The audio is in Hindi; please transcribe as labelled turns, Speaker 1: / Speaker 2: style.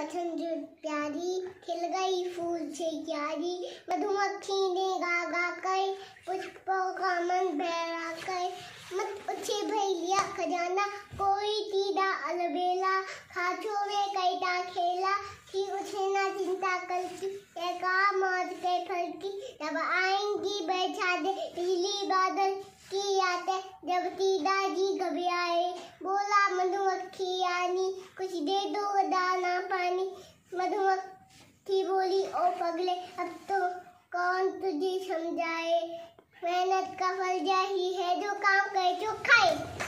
Speaker 1: बचन जो प्यारी खिल गई फूल से क्यारी मधुमक्खी ने गा गा कर पुष्पों का मन बहरा कर मत पूछे भैया खजाना कोई टीडा अलबेला खाचो में कैटा खेला थी उसे ना चिंता कल की कहा मौत के फल की जब आएंगी बैठा दे बिजली बादल की आते जब टीडा जी घबराए बोला मधुमक्खी यानी कुछ दे दो दान पगले अब तो कौन तुझे समझाए मेहनत का फल यही है जो काम करे जो खाए